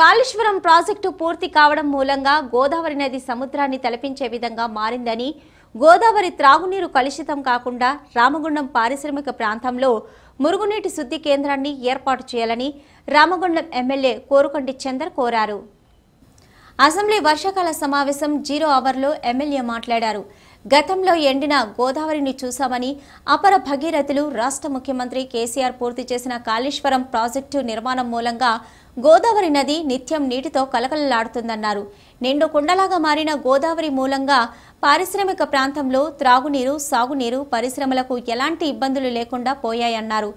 Kaleshwaram project పూర్తి కావడం మూలంగా గోదావరి నది సముద్రాన్ని తలపించే విధంగా మారిందని గోదావరి త్రాగునీరు కలుషితం కాకుండా రామగుండం పారిశ్రామిక ప్రాంతంలో మురుగునీటి శుద్ధి కేంద్రాన్ని ఏర్పాటు చేయాలని రామగుండం ఎమ్మెల్యే కోరుకొండి చందర్ కోరారు అసెంబ్లీ వర్షాకాల సమావేశం జీరో అవర్లో ఎమ్మెల్యే మాట్లాడారు గతంలో ఎండిన గోదావరిని చూశామని అపర భగీరథులు రాష్ట్ర ముఖ్యమంత్రి కేసీఆర్ పూర్తి చేసిన కాళేశ్వరం ప్రాజెక్టు నిర్మాణం మూలంగా గోదావరి నది నిత్యం నీటితో కలకలలాడుతుందన్నారు నిండు కుండలాగా మారిన గోదావరి మూలంగా పారిశ్రామిక ప్రాంతంలో త్రాగునీరు సాగునీరు పరిశ్రమలకు ఎలాంటి ఇబ్బందులు లేకుండా పోయాయన్నారు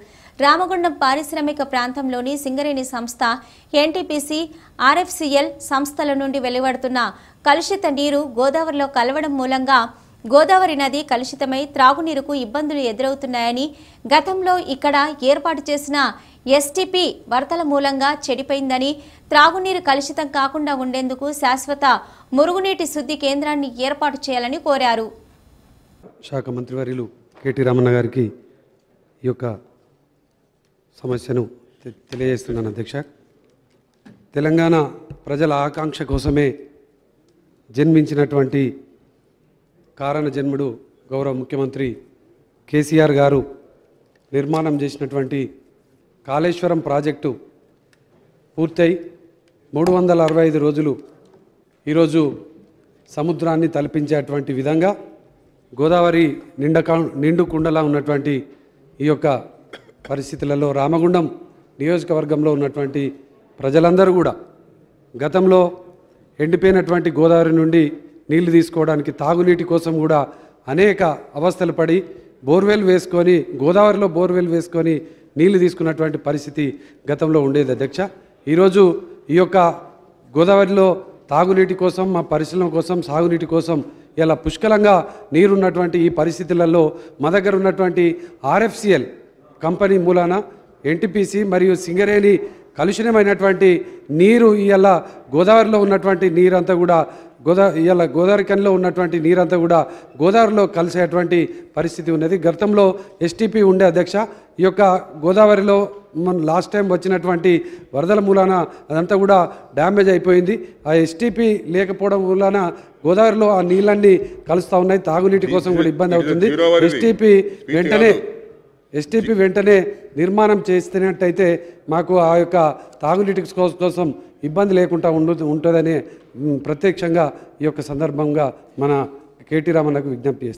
రామగుండం పారిశ్రామిక ప్రాంతంలోని సింగరేణి సంస్థ ఎన్టీపీసీ ఆర్ఎఫ్సిఎల్ సంస్థల నుండి వెలువడుతున్న కలుషిత నీరు గోదావరిలో కలవడం మూలంగా గోదావరి నది కలుషితమై త్రాగునీరుకు ఇబ్బందులు ఎదురవుతున్నాయని గతంలో ఇక్కడ ఏర్పాటు చేసిన ఎస్టీపీ వరతల మూలంగా చెడిపోయిందని త్రాగునీరు కలుషితం కాకుండా ఉండేందుకు శాశ్వత మురుగునీటి శుద్ధి కేంద్రాన్ని ఏర్పాటు చేయాలని కోరారు శాఖ మంత్రివర్యులు కేటీ రామన్న గారికి ఈ యొక్క సమస్యను తెలియజేస్తున్నాను అధ్యక్ష తెలంగాణ ప్రజల ఆకాంక్ష కోసమే జన్మించినటువంటి కారణ జన్ముడు గౌరవ ముఖ్యమంత్రి కేసీఆర్ గారు నిర్మాణం చేసినటువంటి కాళేశ్వరం ప్రాజెక్టు పూర్తయి మూడు వందల అరవై ఐదు రోజులు ఈరోజు సముద్రాన్ని తలపించేటువంటి విధంగా గోదావరి నిండకా నిండు కుండలా ఉన్నటువంటి ఈ యొక్క పరిస్థితులలో రామగుండం నియోజకవర్గంలో ఉన్నటువంటి ప్రజలందరూ కూడా గతంలో ఎండిపోయినటువంటి గోదావరి నుండి నీళ్లు తీసుకోవడానికి తాగునీటి కోసం కూడా అనేక అవస్థలు పడి బోర్వెల్ వేసుకొని గోదావరిలో బోర్వెల్ వేసుకొని నీళ్లు తీసుకున్నటువంటి పరిస్థితి గతంలో ఉండేది అధ్యక్ష ఈరోజు ఈ యొక్క గోదావరిలో తాగునీటి కోసం మా పరిశ్రమ కోసం సాగునీటి కోసం ఇలా పుష్కలంగా నీరున్నటువంటి ఈ పరిస్థితులలో మా దగ్గర ఉన్నటువంటి ఆర్ఎఫ్సిఎల్ కంపెనీ మూలాన ఎన్టీపీసీ మరియు సింగరేణి కలుషితమైనటువంటి నీరు ఇలా గోదావరిలో ఉన్నటువంటి నీరంతా కూడా గోదా ఇలా గోదావరి కనిలో ఉన్నటువంటి నీరంతా కూడా గోదావరిలో కలిసేటువంటి పరిస్థితి ఉన్నది గతంలో ఎస్టీపీ ఉండే అధ్యక్ష ఈ యొక్క గోదావరిలో మన లాస్ట్ టైం వచ్చినటువంటి వరదల మూలాన అదంతా కూడా డ్యామేజ్ అయిపోయింది ఆ ఎస్టీపీ లేకపోవడం మూలాన గోదావరిలో ఆ నీళ్ళన్నీ కలుస్తూ ఉన్నాయి తాగునీటి కోసం కూడా ఇబ్బంది అవుతుంది ఎస్టీపీ వెంటనే ఎస్టీపీ వెంటనే నిర్మాణం చేస్తున్నట్టయితే మాకు ఆ యొక్క తాగునీటి కోసం ఇబ్బంది లేకుండా ఉండు ఉంటుందని ప్రత్యక్షంగా ఈ యొక్క సందర్భంగా మన కేటీ రామన్నకు విజ్ఞప్తి